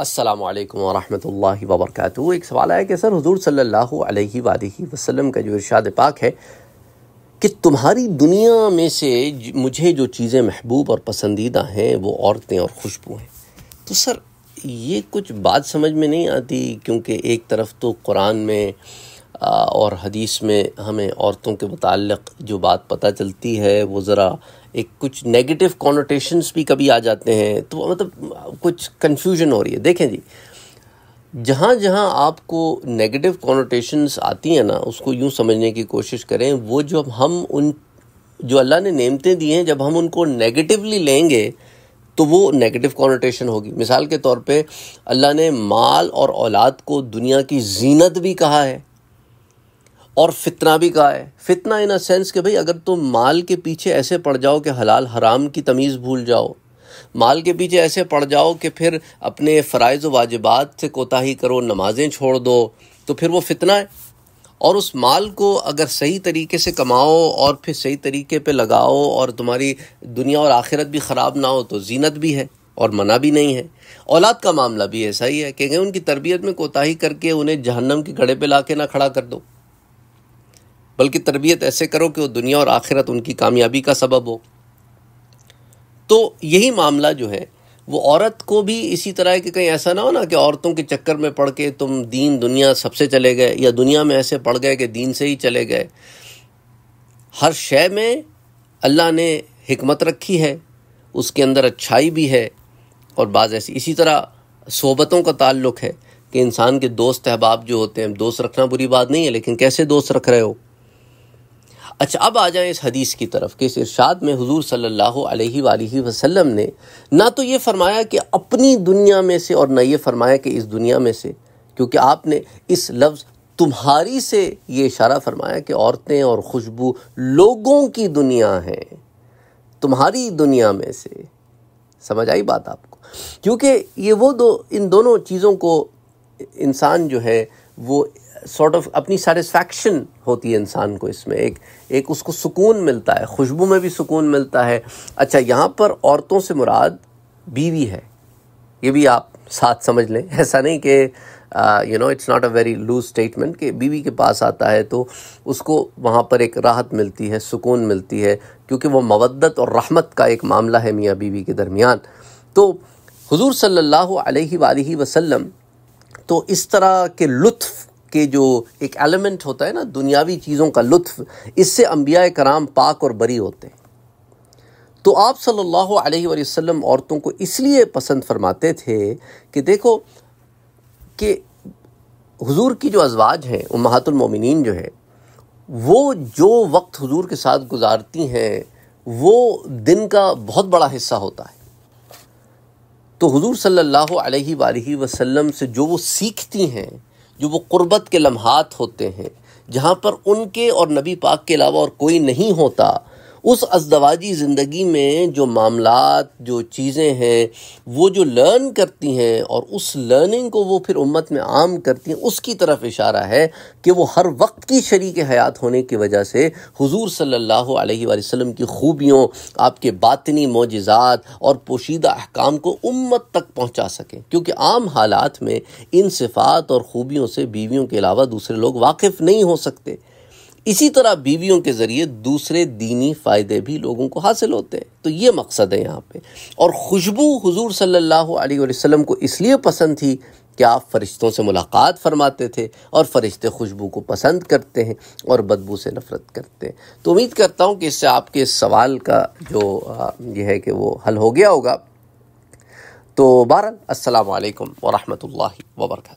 अस्सलाम वालेकुम व एक सवाल आया कि सर हुजूर सल्लल्लाहु अलैहि वसल्लम का जो इरशाद पाक है कि तुम्हारी दुनिया में से मुझे जो चीज़ें महबूब और पसंदीदा हैं वो औरतें और खुशबू हैं तो सर ये कुछ बात समझ में नहीं आती क्योंकि एक तरफ तो कुरान में और हदीस में हमें औरतों के मतलब जो बात पता चलती है वो ज़रा एक कुछ नेगेटिव कॉनोटेशंस भी कभी आ जाते हैं तो मतलब कुछ कन्फ्यूजन हो रही है देखें जी जहाँ जहाँ आपको नेगेटिव कॉनोटेशंस आती हैं ना उसको यूँ समझने की कोशिश करें वो जब हम उन जो अल्लाह ने नेमतें दी हैं जब हम उनको नेगेटिवली लेंगे तो वो नेगेटिव कॉनोटेशन होगी मिसाल के तौर पे अल्लाह ने माल और औलाद को दुनिया की जीनत भी कहा है और फितना भी कहा है फितना इन अ सेंस कि भाई अगर तुम माल के पीछे ऐसे पड़ जाओ कि हलाल हराम की तमीज़ भूल जाओ माल के पीछे ऐसे पड़ जाओ कि फिर अपने फ़रज़ वाजिबात से कोताही करो नमाज़ें छोड़ दो तो फिर वो फितना है और उस माल को अगर सही तरीके से कमाओ और फिर सही तरीके पे लगाओ और तुम्हारी दुनिया और आखिरत भी ख़राब ना हो तो जीनत भी है और मना भी नहीं है औलाद का मामला भी ऐसा ही है कि उनकी तरबियत में कोताही करके उन्हें जहन्नम के गड़े पे ला के ना खड़ा कर दो बल्कि तरबियत ऐसे करो कि वो दुनिया और आखिरत उनकी कामयाबी का सबब हो तो यही मामला जो है वो औरत को भी इसी तरह कि कहीं ऐसा ना हो ना कि औरतों के चक्कर में पड़ के तुम दीन दुनिया सबसे चले गए या दुनिया में ऐसे पड़ गए कि दीन से ही चले गए हर शय में अल्लाह ने हमत रखी है उसके अंदर अच्छाई भी है और बाज़ ऐसी इसी तरह सोबतों का ताल्लुक है कि इंसान के दोस्त अहबाब जो होते हैं दोस्त रखना बुरी बात नहीं है लेकिन कैसे दोस्त रख रहे हो अच्छा अब आ जाए इस हदीस की तरफ कि इस इरशाद में हजूर सल्लल्लाहु अलैहि वसल्लम ने ना तो ये फरमाया कि अपनी दुनिया में से और ना ये फरमाया कि इस दुनिया में से क्योंकि आपने इस लफ्ज़ तुम्हारी से ये इशारा फरमाया कि औरतें और खुशबू लोगों की दुनिया है तुम्हारी दुनिया में से समझ आई बात आपको क्योंकि ये वो दो इन दोनों चीज़ों को इंसान जो है वो सॉर्ट ऑफ अपनी सेटिस्फैक्शन होती है इंसान को इसमें एक एक उसको सुकून मिलता है खुशबू में भी सुकून मिलता है अच्छा यहाँ पर औरतों से मुराद बीवी है ये भी आप साथ समझ लें ऐसा नहीं कि you know it's not a very loose statement कि बीवी के पास आता है तो उसको वहाँ पर एक राहत मिलती है सुकून मिलती है क्योंकि वो मवदत और रहमत का एक मामला है मियाँ बीवी के दरमियान तो हुजूर सल्लल्लाहु अलैहि वसल्लम तो इस तरह के लुत्फ़ के जो एक एलिमेंट होता है ना दुनियावी चीज़ों का लुत्फ इससे अम्बिया कराम पाक और बरी होते हैं तो आप सल्लल्लाहु अलैहि वसल्लम औरतों को इसलिए पसंद फरमाते थे कि देखो कि हुजूर की जो अजवाज हैं महातुलमोमिन जो है वो जो वक्त हुजूर के साथ गुजारती हैं वो दिन का बहुत बड़ा हिस्सा होता है तो हुजूर सल्लल्लाहु अलैहि वसल्लम से जो वो सीखती हैं जो वो क़ुरबत के लम्हात होते हैं जहाँ पर उनके और नबी पाक के अलावा और कोई नहीं होता उस अजदवाजी ज़िंदगी में जो मामला जो चीज़ें हैं वो जो लर्न करती हैं और उस लर्निंग को वो फिर उम्मत में आम करती हैं उसकी तरफ इशारा है कि वो हर वक्त की शरीक हयात होने की वजह से हुजूर सल्लल्लाहु अलैहि वसल्लम की खूबियों आपके बातनी मोजात और पोशीदा अहकाम को उम्मत तक पहुँचा सकें क्योंकि आम हालात में इन सिफात और ख़ूबियों से बीवियों के अलावा दूसरे लोग वाकिफ़ नहीं हो सकते इसी तरह बीवियों के ज़रिए दूसरे दीनी फ़ायदे भी लोगों को हासिल होते हैं तो ये मकसद है यहाँ पे और खुशबू हुजूर सल्लल्लाहु अलैहि वसल्लम को इसलिए पसंद थी कि आप फरिश्तों से मुलाकात फरमाते थे और फरिश्ते खुशबू को पसंद करते हैं और बदबू से नफरत करते हैं तो उम्मीद करता हूँ कि इससे आपके इस सवाल का जो यह है कि वो हल हो गया होगा तो बहर असल वरहमल वर्का